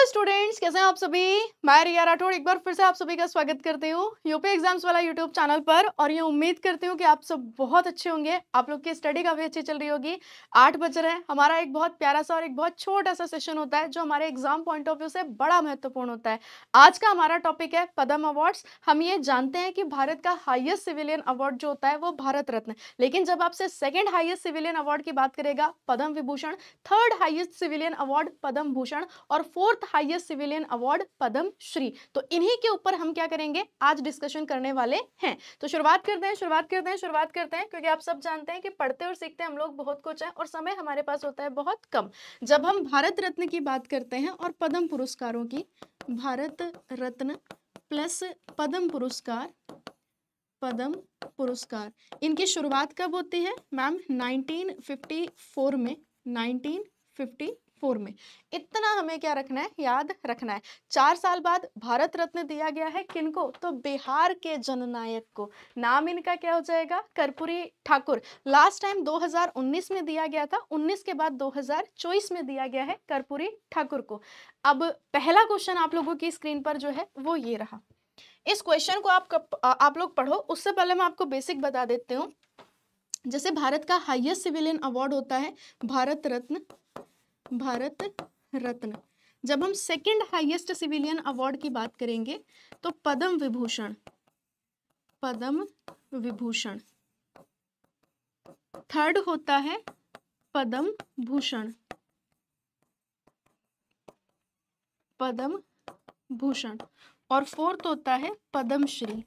hello students कैसे हैं आप सभी मैं रिया राठौड़ एक बार फिर से आप सभी का स्वागत करती हूँ यूपी एग्जाम्स वाला यूट्यूब चैनल पर और ये उम्मीद करती हूँ कि आप सब बहुत अच्छे होंगे आप लोग की स्टडी काफ़ी अच्छी चल रही होगी आठ बज रहे हैं हमारा एक बहुत प्यारा सा और एक बहुत छोटा सा सेशन होता है जो हमारे एग्जाम पॉइंट ऑफ व्यू से बड़ा महत्वपूर्ण होता है आज का हमारा टॉपिक है पदम अवार्ड्स हम ये जानते हैं कि भारत का हाइएस्ट सिविलियन अवार्ड जो होता है वो भारत रत्न लेकिन जब आपसे सेकेंड हाइएस्ट सिविलियन अवार्ड की बात करेगा Padma Vibhushan third highest civilian award Padma Bhushan और fourth highest civilian award Padma Shri तो इन्हीं के ऊपर हम क्या करेंगे आज डिस्कशन करने वाले हैं तो शुरुआत करते हैं शुरुआत करते हैं शुरुआत करते हैं क्योंकि आप सब जानते हैं कि पढ़ते और सीखते हम लोग बहुत कुछ है और समय हमारे पास होता है बहुत कम जब हम भारत रत्न की बात करते हैं और पद्म पुरस्कारों की भारत रत्न प्लस पद्म पुरस्कार पद्म पुरस्कार इनकी शुरुआत कब होती है मैम 1954 में फोर में इतना हमें क्या रखना है याद रखना है चार साल बाद भारत रत्न दिया गया है किनको तो बिहार के जननायक को नाम इनका क्या हो जाएगा कर्पूरी ठाकुर लास्ट टाइम 2019 में दिया गया था 19 के बाद 2024 में दिया गया है कर्पूरी ठाकुर को अब पहला क्वेश्चन आप लोगों की स्क्रीन पर जो है वो ये रहा इस क्वेश्चन को आप कप, आप लोग पढ़ो उससे पहले मैं आपको बेसिक बता देती हूँ जैसे भारत का हाईएस्ट सिविलियन अवार्ड होता है भारत रत्न भारत रत्न जब हम सेकंड हाईएस्ट सिविलियन अवार्ड की बात करेंगे तो पद्म विभूषण पद्म विभूषण थर्ड होता है पद्म भूषण पद्म भूषण और फोर्थ होता है पद्मश्री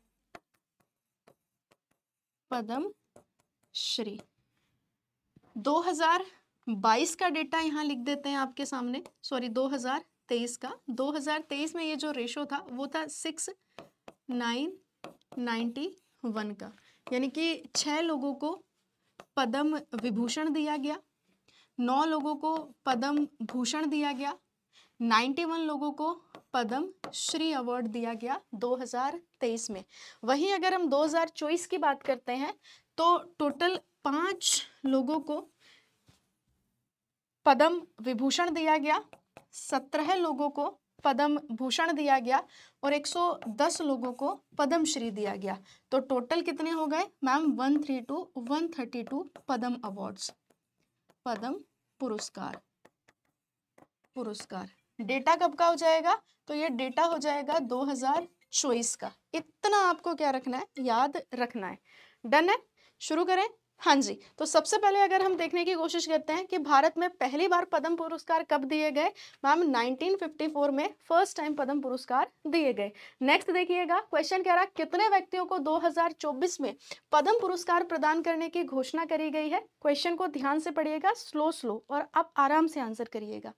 पद्म श्री बाईस का डेटा यहाँ लिख देते हैं आपके सामने सॉरी दो हज़ार तेईस का दो हज़ार तेईस में ये जो रेशो था वो था सिक्स नाइन नाइन्टी वन का यानी कि छः लोगों को पद्म विभूषण दिया गया नौ लोगों को पद्म भूषण दिया गया नाइन्टी वन लोगों को पद्म श्री अवार्ड दिया गया 2023 में वहीं अगर हम 2024 की बात करते हैं तो टोटल पाँच लोगों को पद्म विभूषण दिया गया सत्रह लोगों को पद्म भूषण दिया गया और 110 लोगों को पद्मश्री दिया गया तो टोटल कितने हो गए मैम 132 132 पद्म अवार्ड्स पद्म पुरस्कार पुरस्कार डेटा कब का हो जाएगा तो ये डेटा हो जाएगा दो का इतना आपको क्या रखना है याद रखना है डन है शुरू करें हाँ जी तो सबसे पहले अगर हम देखने की कोशिश करते हैं कि भारत में पहली बार पद्म पुरस्कार कब दिए गए मैम 1954 में फर्स्ट टाइम पद्म पुरस्कार दिए गए नेक्स्ट देखिएगा क्वेश्चन कह रहा कितने व्यक्तियों को 2024 में पद्म पुरस्कार प्रदान करने की घोषणा करी गई है क्वेश्चन को ध्यान से पढ़िएगा स्लो स्लो और आप आराम से आंसर करिएगा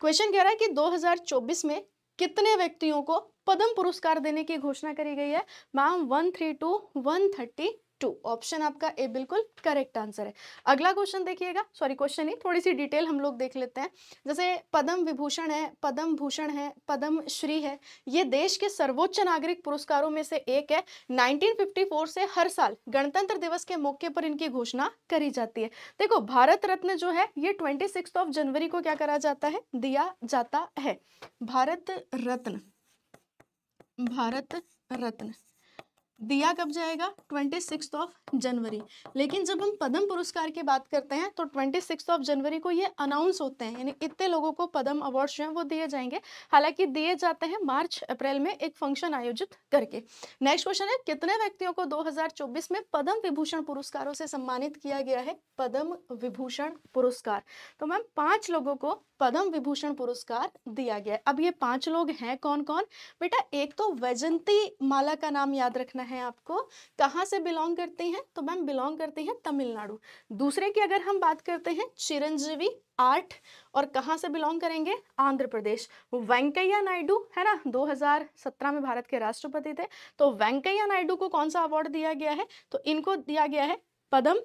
क्वेश्चन कह रहा है कि दो में कितने व्यक्तियों को पद्म पुरस्कार देने की घोषणा करी गई है ma'am one three two one thirty two option आपका ए बिल्कुल करेक्ट आंसर है अगला क्वेश्चन देखिएगा सॉरी क्वेश्चन नहीं थोड़ी सी डिटेल हम लोग देख लेते हैं जैसे पद्म विभूषण है पद्म भूषण है पद्म श्री है ये देश के सर्वोच्च नागरिक पुरस्कारों में से एक है 1954 से हर साल गणतंत्र दिवस के मौके पर इनकी घोषणा करी जाती है देखो भारत रत्न जो है ये ट्वेंटी ऑफ जनवरी को क्या करा जाता है दिया जाता है भारत रत्न भारत रत्न दिया कब जाएगा ट्वेंटी सिक्स ऑफ जनवरी लेकिन जब हम पद्म पुरस्कार की बात करते हैं तो ट्वेंटी सिक्स ऑफ जनवरी को ये अनाउंस होते हैं यानी इतने लोगों को पद्म अवार्ड्स जो हैं वो दिए जाएंगे हालांकि दिए जाते हैं मार्च अप्रैल में एक फंक्शन आयोजित करके नेक्स्ट क्वेश्चन है कितने व्यक्तियों को 2024 में पद्म विभूषण पुरस्कारों से सम्मानित किया गया है पद्म विभूषण पुरस्कार तो मैम पाँच लोगों को पद्म विभूषण पुरस्कार दिया गया अब ये पांच लोग हैं कौन कौन बेटा एक तो वैजंती माला का नाम याद रखना है आपको कहाँ से बिलोंग करते हैं तो मैम बिलोंग करती हैं तमिलनाडु दूसरे की अगर हम बात करते हैं चिरंजीवी आर्ट और कहाँ से बिलोंग करेंगे आंध्र प्रदेश वेंकैया नायडू है ना 2017 में भारत के राष्ट्रपति थे तो वेंकैया नायडू को कौन सा अवार्ड दिया गया है तो इनको दिया गया है पद्म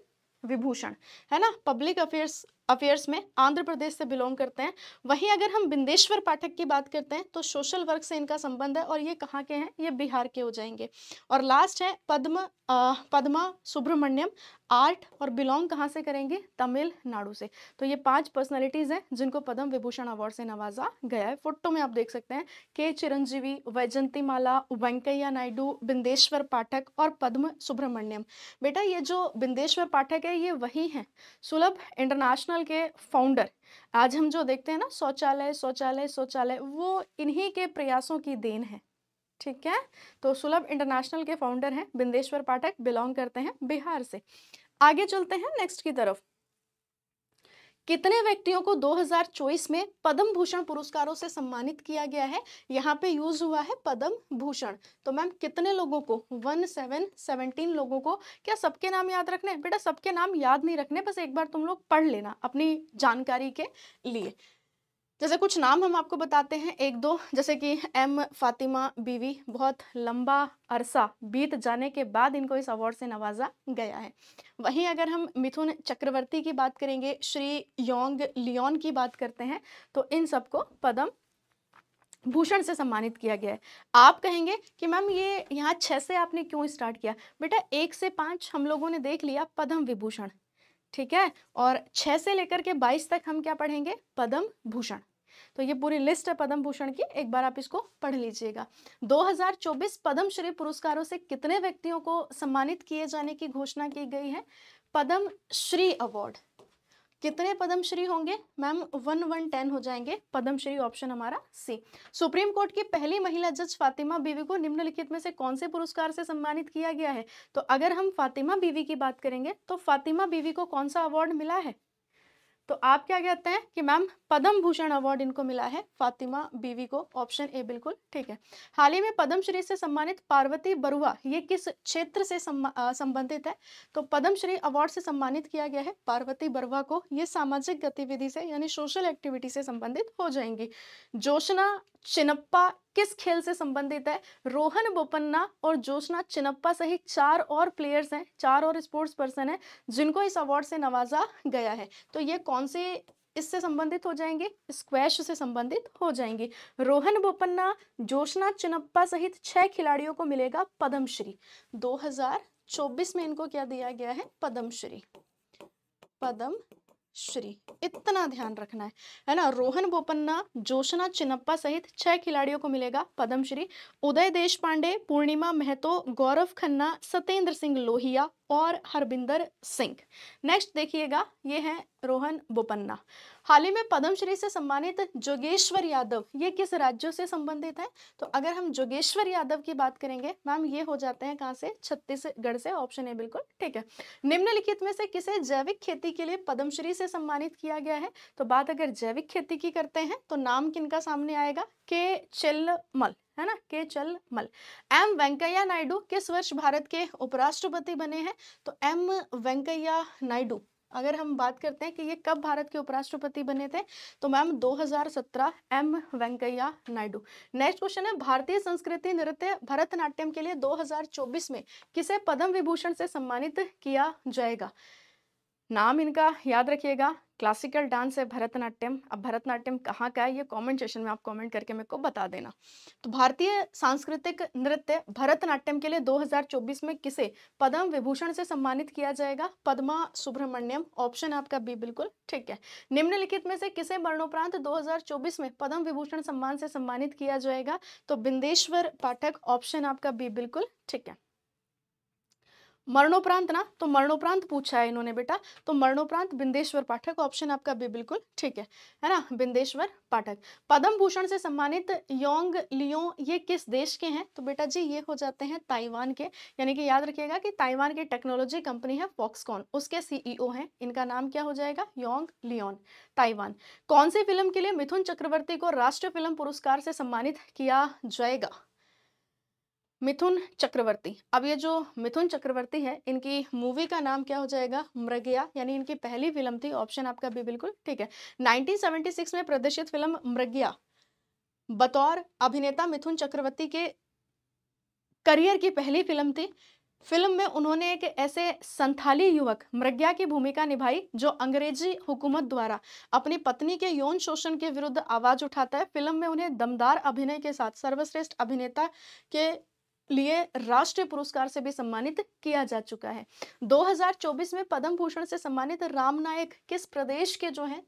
विभूषण है ना पब्लिक अफेयर्स अफेयर्स में आंध्र प्रदेश से बिलोंग करते हैं वहीं अगर हम बिंदेश्वर पाठक की बात करते हैं तो सोशल वर्क से इनका संबंध है और ये कहाँ के हैं ये बिहार के हो जाएंगे और लास्ट है पद्म आ, पद्मा सुब्रमण्यम आर्ट और बिलोंग कहाँ से करेंगे तमिलनाडु से तो ये पांच पर्सनालिटीज़ हैं जिनको पद्म विभूषण अवार्ड से नवाजा गया है फोटो में आप देख सकते हैं के चिरंजीवी वैजंती माला वेंकैया नायडू बिंदेश्वर पाठक और पद्म सुब्रमण्यम बेटा ये जो बिंदेश्वर पाठक है ये वही हैं सुलभ इंटरनेशनल इंटरनेशनल के फाउंडर आज हम जो देखते हैं ना शौचालय शौचालय शौचालय वो इन्हीं के प्रयासों की देन है ठीक है तो सुलभ इंटरनेशनल के फाउंडर हैं बिंदेश्वर पाठक बिलोंग करते हैं बिहार से आगे चलते हैं नेक्स्ट की तरफ कितने व्यक्तियों को 2024 में पद्म भूषण पुरस्कारों से सम्मानित किया गया है यहाँ पे यूज हुआ है पद्म भूषण तो मैम कितने लोगों को वन सेवन सेवनटीन लोगों को क्या सबके नाम याद रखने बेटा सबके नाम याद नहीं रखने बस एक बार तुम लोग पढ़ लेना अपनी जानकारी के लिए जैसे कुछ नाम हम आपको बताते हैं एक दो जैसे कि एम फातिमा बीवी बहुत लंबा अरसा बीत जाने के बाद इनको इस अवार्ड से नवाजा गया है वहीं अगर हम मिथुन चक्रवर्ती की बात करेंगे श्री योंग लियोन की बात करते हैं तो इन सबको पदम भूषण से सम्मानित किया गया है आप कहेंगे कि मैम ये यहाँ छः से आपने क्यों स्टार्ट किया बेटा एक से पाँच हम लोगों ने देख लिया पद्म विभूषण ठीक है और छह से लेकर के बाईस तक हम क्या पढ़ेंगे पद्म भूषण तो ये पूरी लिस्ट है पद्म भूषण की एक बार आप इसको पढ़ लीजिएगा 2024 पद्मश्री पुरस्कारों से कितने व्यक्तियों को सम्मानित किए जाने की घोषणा की गई है पद्म श्री अवार्ड कितने पद्मश्री होंगे मैम वन वन टेन हो जाएंगे पद्मश्री ऑप्शन हमारा सी सुप्रीम कोर्ट की पहली महिला जज फातिमा बीवी को निम्नलिखित में से कौन से पुरस्कार से सम्मानित किया गया है तो अगर हम फातिमा बीवी की बात करेंगे तो फातिमा बीवी को कौन सा अवार्ड मिला है तो आप क्या कहते हैं कि मैम पद्म भूषण अवार्ड इनको मिला है फातिमा बीवी को ऑप्शन ए बिल्कुल ठीक है हाल ही में पद्मश्री से सम्मानित पार्वती बरुआ ये किस क्षेत्र से संबंधित है तो पद्मश्री अवार्ड से सम्मानित किया गया है पार्वती बरुआ को ये सामाजिक गतिविधि से यानी सोशल एक्टिविटी से संबंधित हो जाएंगी जोशना चिनप्पा किस खेल से संबंधित है रोहन बोपन्ना और जोशना चिनप्पा सहित चार और प्लेयर्स हैं चार और स्पोर्ट्स पर्सन हैं जिनको इस अवार्ड से नवाजा गया है तो ये कौन से इससे संबंधित हो जाएंगे स्क्वैश से संबंधित हो जाएंगे रोहन बोपन्ना जोशना चिनप्पा सहित छह खिलाड़ियों को मिलेगा पद्मश्री 2024 में इनको क्या दिया गया है पद्मश्री पद्म श्री इतना ध्यान रखना है है ना रोहन बोपन्ना जोशना चिनप्पा सहित छह खिलाड़ियों को मिलेगा पद्मश्री उदय देश पांडे पूर्णिमा महतो गौरव खन्ना सत्येंद्र सिंह लोहिया और हरबिंदर सिंह नेक्स्ट देखिएगा ये हैं रोहन बोपन्ना हाल ही में पद्मश्री से सम्मानित जोगेश्वर यादव ये किस राज्यों से संबंधित हैं तो अगर हम जोगेश्वर यादव की बात करेंगे मैम ये हो जाते हैं कहाँ से छत्तीसगढ़ से ऑप्शन है बिल्कुल ठीक है निम्नलिखित में से किसे जैविक खेती के लिए पद्मश्री से सम्मानित किया गया है तो बात अगर जैविक खेती की करते हैं तो नाम किन सामने आएगा के चिल्लमल है ना के चल मल एम वेंकैया नायडू किस वर्ष भारत के उपराष्ट्रपति बने हैं तो एम वेंकैया नायडू अगर हम बात करते हैं कि ये कब भारत के उपराष्ट्रपति बने थे तो ma'am 2017 M Venkaiah Naidu next question है भारतीय संस्कृति नृत्य भरतनाट्यम के लिए 2024 में किसे पद्म विभूषण से सम्मानित किया जाएगा नाम इनका याद रखिएगा क्लासिकल डांस है भरतनाट्यम अब भरतनाट्यम कहाँ का है ये कमेंट सेशन में आप कमेंट करके मेरे को बता देना तो भारतीय सांस्कृतिक नृत्य भरतनाट्यम के लिए 2024 में किसे पद्म विभूषण से सम्मानित किया जाएगा पद्मा सुब्रमण्यम ऑप्शन आपका बी बिल्कुल ठीक है निम्नलिखित में से किसे मरणोपरांत 2024 में पद्म विभूषण सम्मान से सम्मानित किया जाएगा तो बिंदेश्वर पाठक ऑप्शन आपका बी बिल्कुल ठीक है मरणोपरांत ना तो मरणोपरांत पूछा है इन्होंने बेटा तो मरणोपरांत बिंदेश्वर पाठक ऑप्शन आपका भी बिल्कुल ठीक है है ना बिंदेश्वर पाठक पद्म भूषण से सम्मानित योंग लियो ये किस देश के हैं तो बेटा जी ये हो जाते हैं ताइवान के यानी कि याद रखिएगा कि ताइवान की टेक्नोलॉजी कंपनी है फॉक्सकॉन उसके सीईओ e हैं इनका नाम क्या हो जाएगा योंग लियोन ताइवान कौन सी फिल्म के लिए मिथुन चक्रवर्ती को राष्ट्रीय फिल्म पुरस्कार से सम्मानित किया जाएगा मिथुन चक्रवर्ती अब ये जो मिथुन चक्रवर्ती है इनकी मूवी का नाम क्या हो जाएगा मृगया यानी इनकी पहली फिल्म थी ऑप्शन आपका भी बिल्कुल ठीक है 1976 में प्रदर्शित फिल्म मृगया बतौर अभिनेता मिथुन चक्रवर्ती के करियर की पहली फिल्म थी फिल्म में उन्होंने एक ऐसे संथाली युवक मृग्या की भूमिका निभाई जो अंग्रेजी हुकूमत द्वारा अपनी पत्नी के यौन शोषण के विरुद्ध आवाज उठाता है फिल्म में उन्हें दमदार अभिनय के साथ सर्वश्रेष्ठ अभिनेता के लिए राष्ट्रीय पुरस्कार से भी सम्मानित किया जा चुका है 2024 में पद्म भूषण से सम्मानित राम नायक किस प्रदेश के जो हैं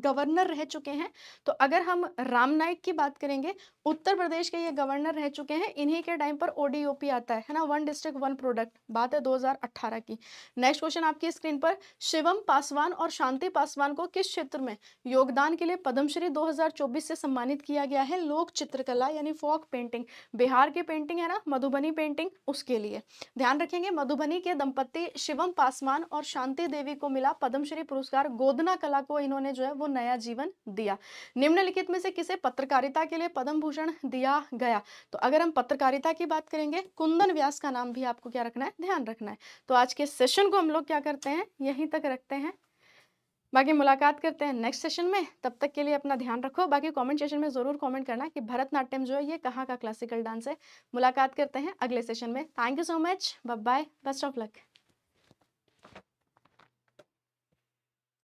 गवर्नर रह चुके हैं तो अगर हम राम नाइक की बात करेंगे उत्तर प्रदेश के ये गवर्नर रह चुके हैं इन्हीं के टाइम पर ओडीओपी आता है है ना वन डिस्ट्रिक्ट वन प्रोडक्ट बात है 2018 की नेक्स्ट क्वेश्चन आपकी स्क्रीन पर शिवम पासवान और शांति पासवान को किस क्षेत्र में योगदान के लिए पद्मश्री दो से सम्मानित किया गया है लोक चित्रकला यानी फोक पेंटिंग बिहार की पेंटिंग है ना मधुबनी पेंटिंग उसके लिए ध्यान रखेंगे मधुबनी के दंपत्ति शिवम पासवान और शांति देवी को मिला पद्मश्री पुरस्कार गोदना कला को इन्होंने जो है वो नया जीवन दिया निम्नलिखित में से किसे पत्रकारिता के लिए पद्म भूषण दिया गया तो अगर हम पत्रकारिता की बात करेंगे कुंदन व्यास का नाम भी आपको क्या रखना है ध्यान रखना है तो आज के सेशन को हम लोग क्या करते हैं यहीं तक रखते हैं बाकी मुलाकात करते हैं नेक्स्ट सेशन में तब तक के लिए अपना ध्यान रखो बाकी कमेंट सेशन में ज़रूर कमेंट करना कि भरतनाट्यम जो है ये कहाँ का क्लासिकल डांस है मुलाकात करते हैं अगले सेशन में thank you so much bye bye best of luck